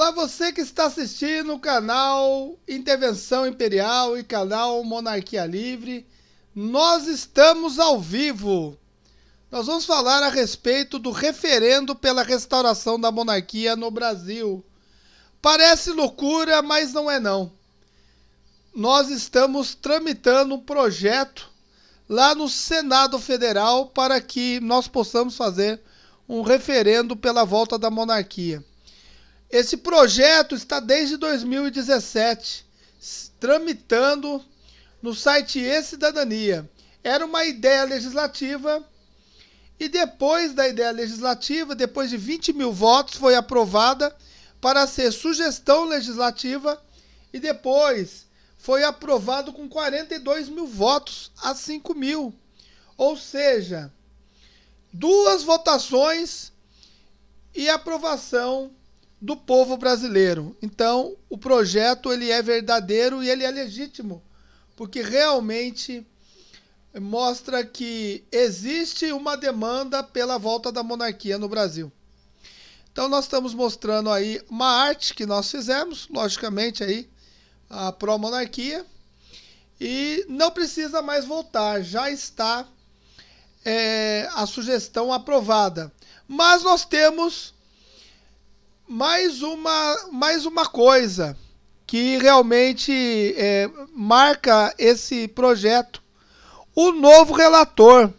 Olá, você que está assistindo o canal Intervenção Imperial e canal Monarquia Livre. Nós estamos ao vivo. Nós vamos falar a respeito do referendo pela restauração da monarquia no Brasil. Parece loucura, mas não é não. Nós estamos tramitando um projeto lá no Senado Federal para que nós possamos fazer um referendo pela volta da monarquia. Esse projeto está desde 2017 tramitando no site E-Cidadania. Era uma ideia legislativa e depois da ideia legislativa, depois de 20 mil votos, foi aprovada para ser sugestão legislativa e depois foi aprovado com 42 mil votos a 5 mil. Ou seja, duas votações e aprovação do povo brasileiro. Então, o projeto ele é verdadeiro e ele é legítimo, porque realmente mostra que existe uma demanda pela volta da monarquia no Brasil. Então, nós estamos mostrando aí uma arte que nós fizemos, logicamente aí a pró-monarquia, e não precisa mais voltar, já está é, a sugestão aprovada. Mas nós temos mais uma, mais uma coisa que realmente é, marca esse projeto. O novo relator.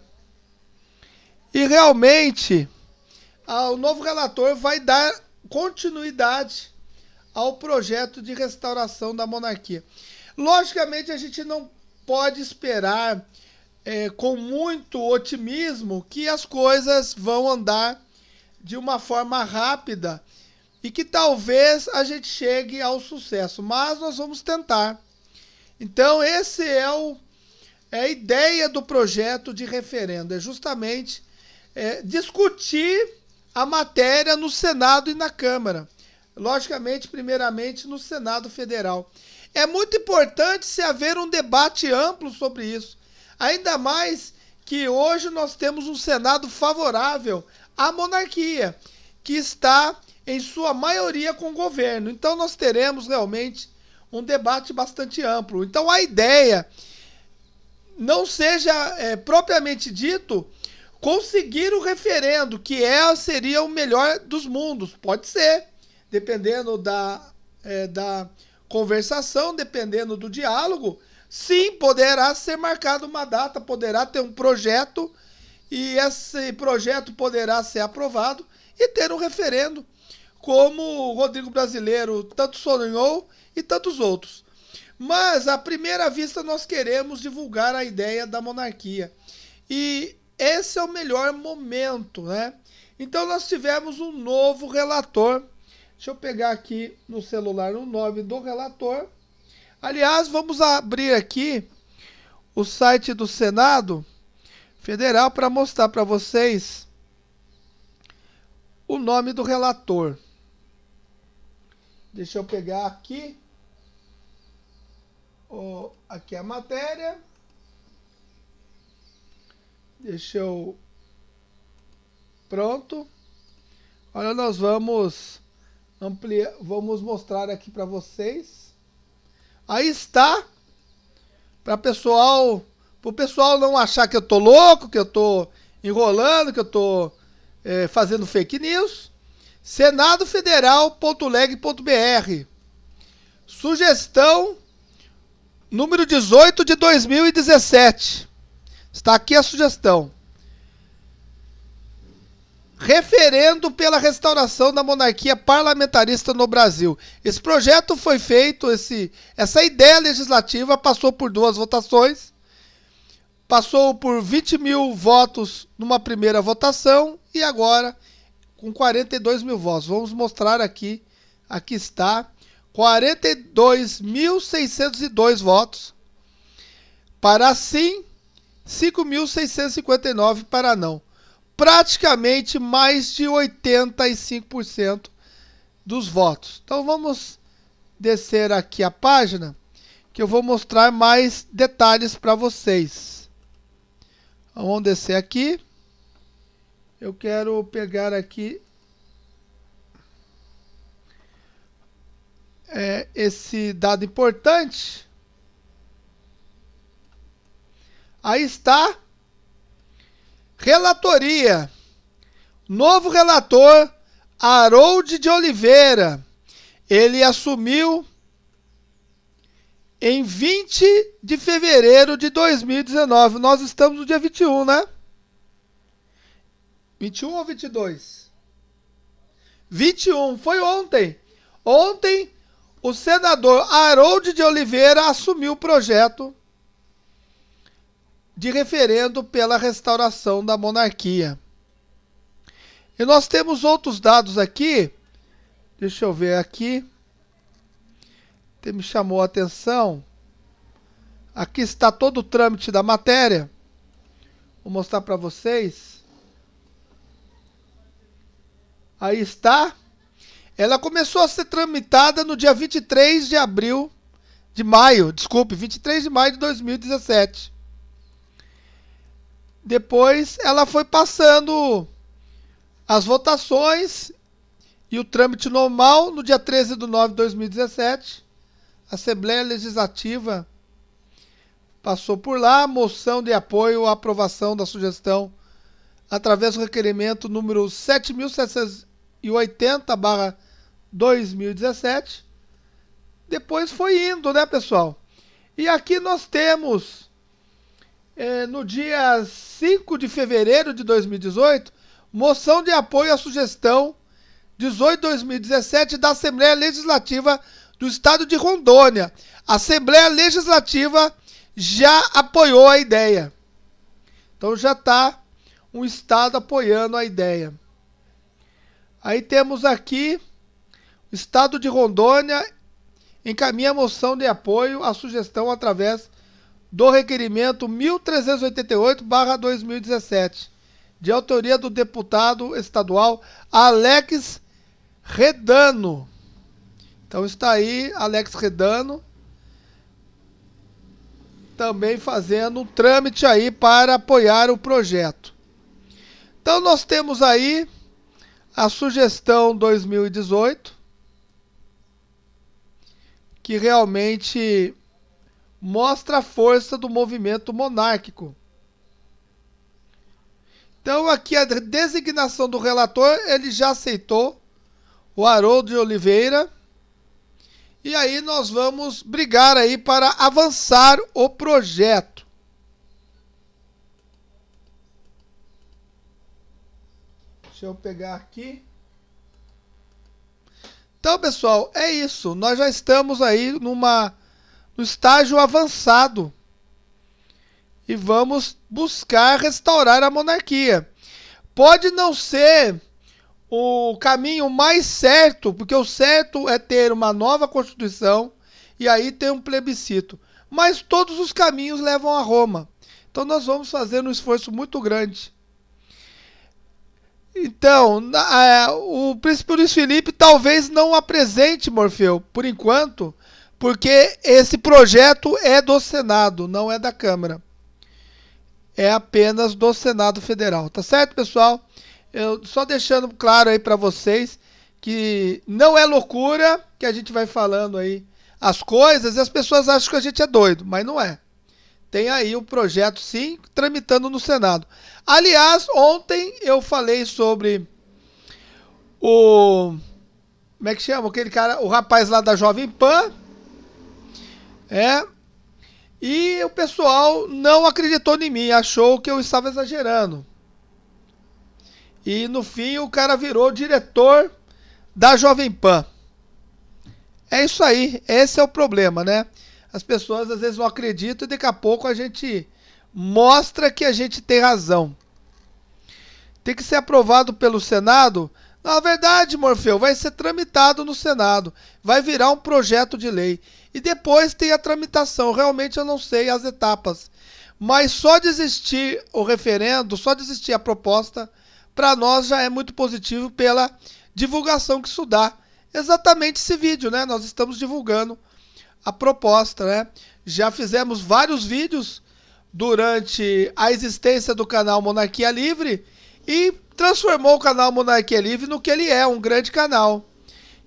E realmente, a, o novo relator vai dar continuidade ao projeto de restauração da monarquia. Logicamente, a gente não pode esperar é, com muito otimismo que as coisas vão andar de uma forma rápida e que talvez a gente chegue ao sucesso, mas nós vamos tentar. Então, esse é, o, é a ideia do projeto de referendo, é justamente é, discutir a matéria no Senado e na Câmara. Logicamente, primeiramente no Senado Federal. É muito importante se haver um debate amplo sobre isso. Ainda mais que hoje nós temos um Senado favorável à monarquia, que está em sua maioria com o governo. Então nós teremos realmente um debate bastante amplo. Então a ideia não seja é, propriamente dito conseguir o referendo, que é, seria o melhor dos mundos. Pode ser, dependendo da, é, da conversação, dependendo do diálogo. Sim, poderá ser marcada uma data, poderá ter um projeto e esse projeto poderá ser aprovado e ter um referendo como o Rodrigo Brasileiro tanto sonhou e tantos outros. Mas, à primeira vista, nós queremos divulgar a ideia da monarquia. E esse é o melhor momento, né? Então, nós tivemos um novo relator. Deixa eu pegar aqui no celular o nome do relator. Aliás, vamos abrir aqui o site do Senado Federal para mostrar para vocês o nome do relator. Deixa eu pegar aqui. o aqui é a matéria. Deixa eu... Pronto. Agora nós vamos ampliar, vamos mostrar aqui para vocês. Aí está. Para pessoal, o pessoal não achar que eu tô louco, que eu tô enrolando, que eu tô é, fazendo fake news senadofederal.leg.br. Sugestão número 18 de 2017. Está aqui a sugestão. Referendo pela restauração da monarquia parlamentarista no Brasil. Esse projeto foi feito, esse, essa ideia legislativa passou por duas votações passou por 20 mil votos numa primeira votação e agora com 42 mil votos. Vamos mostrar aqui. Aqui está. 42.602 votos para sim, 5.659 para não. Praticamente mais de 85% dos votos. Então vamos descer aqui a página que eu vou mostrar mais detalhes para vocês. Vamos descer aqui. Eu quero pegar aqui é, esse dado importante. Aí está. Relatoria. Novo relator, Harold de Oliveira. Ele assumiu em 20 de fevereiro de 2019. Nós estamos no dia 21, né? 21 ou 22? 21, foi ontem. Ontem, o senador Harold de Oliveira assumiu o projeto de referendo pela restauração da monarquia. E nós temos outros dados aqui. Deixa eu ver aqui. Me chamou a atenção. Aqui está todo o trâmite da matéria. Vou mostrar para vocês. Aí está. Ela começou a ser tramitada no dia 23 de abril de maio, desculpe, 23 de maio de 2017. Depois ela foi passando as votações e o trâmite normal no dia 13 de 9 de 2017. A Assembleia Legislativa passou por lá, moção de apoio à aprovação da sugestão através do requerimento número 7.700. 2080/2017. Depois foi indo, né, pessoal? E aqui nós temos é, no dia 5 de fevereiro de 2018, moção de apoio à sugestão 18/2017 da Assembleia Legislativa do Estado de Rondônia. A Assembleia Legislativa já apoiou a ideia. Então já está um Estado apoiando a ideia. Aí temos aqui o Estado de Rondônia encaminha moção de apoio à sugestão através do requerimento 1388/2017, de autoria do deputado estadual Alex Redano. Então está aí Alex Redano também fazendo um trâmite aí para apoiar o projeto. Então nós temos aí a sugestão 2018, que realmente mostra a força do movimento monárquico. Então, aqui a designação do relator, ele já aceitou o Haroldo de Oliveira. E aí nós vamos brigar aí para avançar o projeto. Deixa eu pegar aqui. Então, pessoal, é isso. Nós já estamos aí numa no estágio avançado. E vamos buscar restaurar a monarquia. Pode não ser o caminho mais certo, porque o certo é ter uma nova constituição e aí ter um plebiscito. Mas todos os caminhos levam a Roma. Então nós vamos fazer um esforço muito grande então, é, o príncipe Luiz Felipe talvez não apresente Morfeu, por enquanto, porque esse projeto é do Senado, não é da Câmara. É apenas do Senado Federal, tá certo, pessoal? Eu só deixando claro aí para vocês que não é loucura que a gente vai falando aí as coisas e as pessoas acham que a gente é doido, mas não é tem aí o projeto sim tramitando no Senado. Aliás, ontem eu falei sobre o como é que chama aquele cara, o rapaz lá da Jovem Pan, é. E o pessoal não acreditou em mim, achou que eu estava exagerando. E no fim o cara virou diretor da Jovem Pan. É isso aí, esse é o problema, né? as pessoas às vezes não acreditam e daqui a pouco a gente mostra que a gente tem razão. Tem que ser aprovado pelo Senado? Na verdade, Morfeu, vai ser tramitado no Senado, vai virar um projeto de lei. E depois tem a tramitação. Realmente eu não sei as etapas. Mas só desistir o referendo, só desistir a proposta, para nós já é muito positivo pela divulgação que isso dá. Exatamente esse vídeo, né? Nós estamos divulgando a proposta, né? Já fizemos vários vídeos durante a existência do canal Monarquia Livre e transformou o canal Monarquia Livre no que ele é, um grande canal.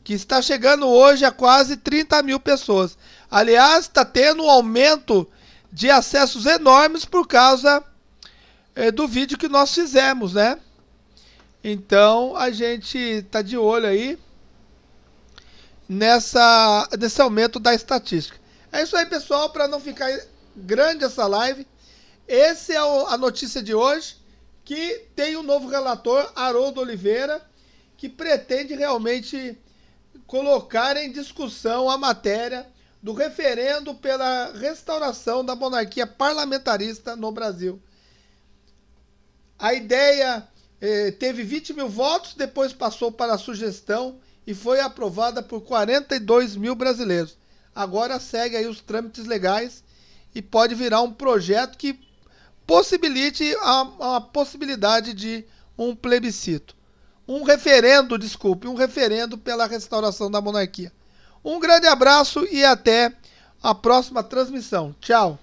Que está chegando hoje a quase 30 mil pessoas. Aliás, está tendo um aumento de acessos enormes por causa eh, do vídeo que nós fizemos, né? Então a gente está de olho aí nessa, nesse aumento da estatística. É isso aí, pessoal, para não ficar grande essa live. Essa é a notícia de hoje, que tem um novo relator, Haroldo Oliveira, que pretende realmente colocar em discussão a matéria do referendo pela restauração da monarquia parlamentarista no Brasil. A ideia eh, teve 20 mil votos, depois passou para a sugestão e foi aprovada por 42 mil brasileiros. Agora segue aí os trâmites legais e pode virar um projeto que possibilite a, a possibilidade de um plebiscito. Um referendo, desculpe, um referendo pela restauração da monarquia. Um grande abraço e até a próxima transmissão. Tchau!